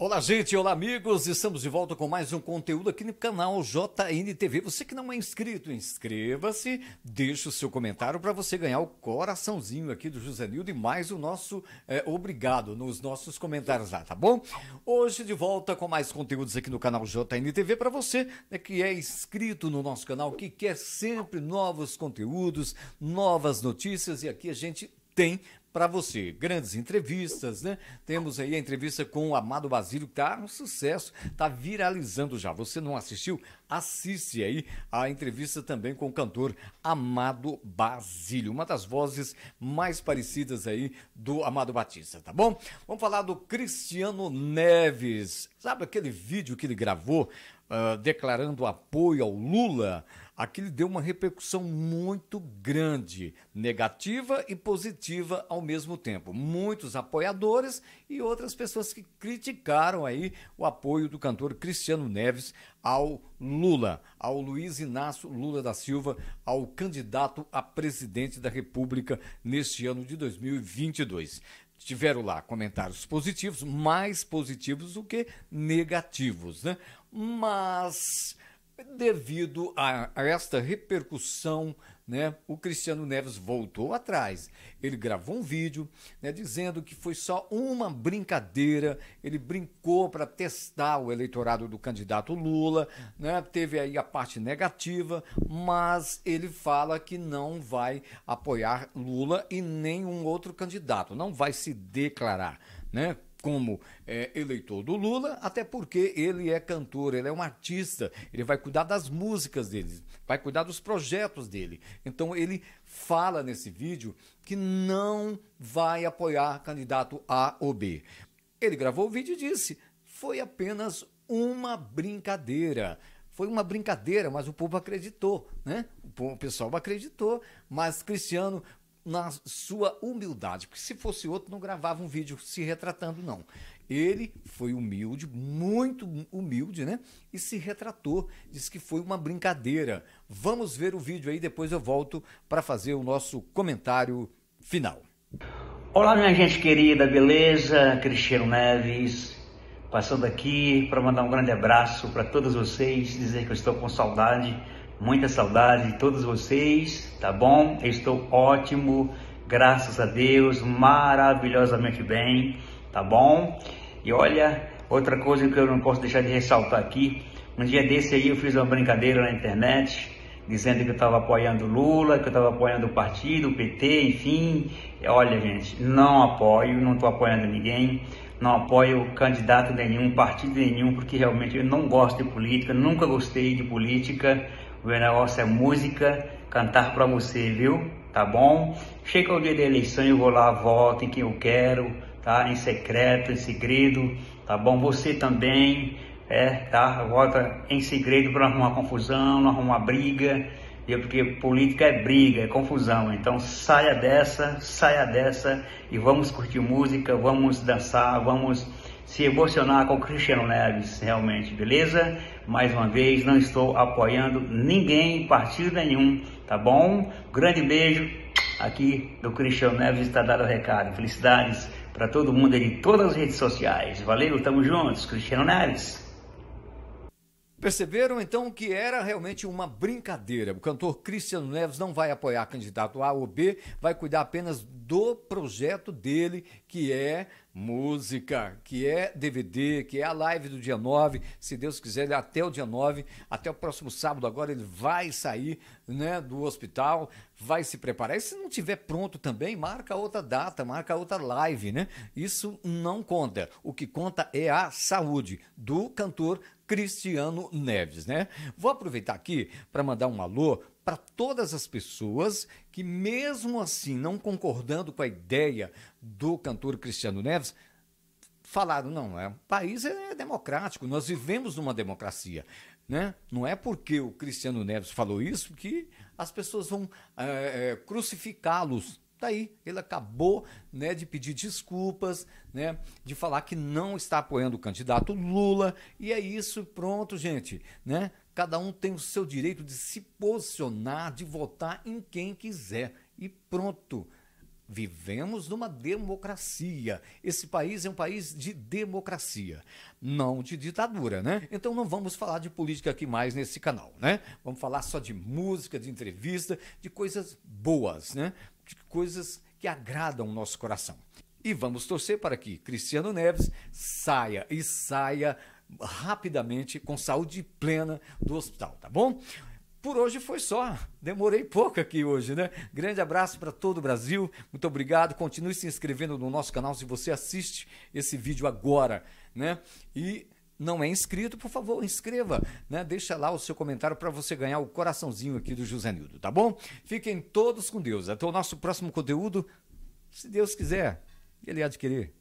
Olá, gente, olá, amigos. Estamos de volta com mais um conteúdo aqui no canal JNTV. Você que não é inscrito, inscreva-se, deixe o seu comentário para você ganhar o coraçãozinho aqui do José Nildo e mais o nosso é, obrigado nos nossos comentários lá, tá bom? Hoje de volta com mais conteúdos aqui no canal JNTV para você né, que é inscrito no nosso canal, que quer sempre novos conteúdos, novas notícias e aqui a gente tem para você. Grandes entrevistas, né? Temos aí a entrevista com o Amado Basílio, que tá um sucesso, tá viralizando já. Você não assistiu? Assiste aí a entrevista também com o cantor Amado Basílio, uma das vozes mais parecidas aí do Amado Batista, tá bom? Vamos falar do Cristiano Neves. Sabe aquele vídeo que ele gravou uh, declarando apoio ao Lula? Aquilo deu uma repercussão muito grande, negativa e positiva ao ao mesmo tempo. Muitos apoiadores e outras pessoas que criticaram aí o apoio do cantor Cristiano Neves ao Lula, ao Luiz Inácio Lula da Silva, ao candidato a presidente da República neste ano de 2022 tiveram lá comentários positivos, mais positivos do que negativos, né? Mas devido a, a esta repercussão né, o Cristiano Neves voltou atrás. Ele gravou um vídeo né, dizendo que foi só uma brincadeira, ele brincou para testar o eleitorado do candidato Lula, né, teve aí a parte negativa, mas ele fala que não vai apoiar Lula e nenhum outro candidato, não vai se declarar. Né? como é, eleitor do Lula, até porque ele é cantor, ele é um artista, ele vai cuidar das músicas dele, vai cuidar dos projetos dele. Então ele fala nesse vídeo que não vai apoiar candidato A ou B. Ele gravou o vídeo e disse: foi apenas uma brincadeira. Foi uma brincadeira, mas o povo acreditou, né? O pessoal acreditou, mas Cristiano na sua humildade, porque se fosse outro não gravava um vídeo se retratando não. Ele foi humilde, muito humilde, né? E se retratou, disse que foi uma brincadeira. Vamos ver o vídeo aí, depois eu volto para fazer o nosso comentário final. Olá, minha gente querida, beleza? Cristiano Neves, passando aqui para mandar um grande abraço para todos vocês, dizer que eu estou com saudade Muita saudade de todos vocês, tá bom? Eu estou ótimo, graças a Deus, maravilhosamente bem, tá bom? E olha, outra coisa que eu não posso deixar de ressaltar aqui, um dia desse aí eu fiz uma brincadeira na internet, dizendo que eu estava apoiando Lula, que eu estava apoiando o partido, o PT, enfim. Olha, gente, não apoio, não estou apoiando ninguém, não apoio candidato nenhum, partido nenhum, porque realmente eu não gosto de política, nunca gostei de política. Meu negócio é música, cantar para você, viu? Tá bom? Chega o dia da eleição, eu vou lá, voto em quem eu quero, tá? Em secreto, em segredo, tá bom? Você também, é, tá? Vota em segredo para não arrumar confusão, não arrumar briga, viu? Porque política é briga, é confusão. Então saia dessa, saia dessa e vamos curtir música, vamos dançar, vamos se emocionar com o Cristiano Neves, realmente, beleza? Mais uma vez, não estou apoiando ninguém, partido nenhum, tá bom? Grande beijo aqui do Cristiano Neves está dado o recado. Felicidades para todo mundo em todas as redes sociais. Valeu, tamo juntos, Cristiano Neves. Perceberam então que era realmente uma brincadeira. O cantor Cristiano Neves não vai apoiar candidato A ou B, vai cuidar apenas do projeto dele, que é música, que é DVD, que é a live do dia 9. Se Deus quiser, é até o dia 9, até o próximo sábado agora, ele vai sair né, do hospital, vai se preparar. E se não tiver pronto também, marca outra data, marca outra live, né? Isso não conta. O que conta é a saúde do cantor Cristiano Neves, né? Vou aproveitar aqui para mandar um alô para todas as pessoas que, mesmo assim, não concordando com a ideia do cantor Cristiano Neves, falaram: não, é, o país é, é democrático, nós vivemos numa democracia. Né? Não é porque o Cristiano Neves falou isso que as pessoas vão é, é, crucificá-los. Tá aí, ele acabou né, de pedir desculpas, né, de falar que não está apoiando o candidato Lula, e é isso, pronto, gente. Né? Cada um tem o seu direito de se posicionar, de votar em quem quiser e pronto. Vivemos numa democracia. Esse país é um país de democracia, não de ditadura, né? Então não vamos falar de política aqui mais nesse canal, né? Vamos falar só de música, de entrevista, de coisas boas, né? De coisas que agradam o nosso coração. E vamos torcer para que Cristiano Neves saia e saia rapidamente com saúde plena do hospital, tá bom? Por hoje foi só. Demorei pouco aqui hoje, né? Grande abraço para todo o Brasil. Muito obrigado. Continue se inscrevendo no nosso canal se você assiste esse vídeo agora, né? E não é inscrito, por favor, inscreva, né? Deixa lá o seu comentário para você ganhar o coraçãozinho aqui do José Nildo, tá bom? Fiquem todos com Deus. Até o nosso próximo conteúdo, se Deus quiser, ele adquirir.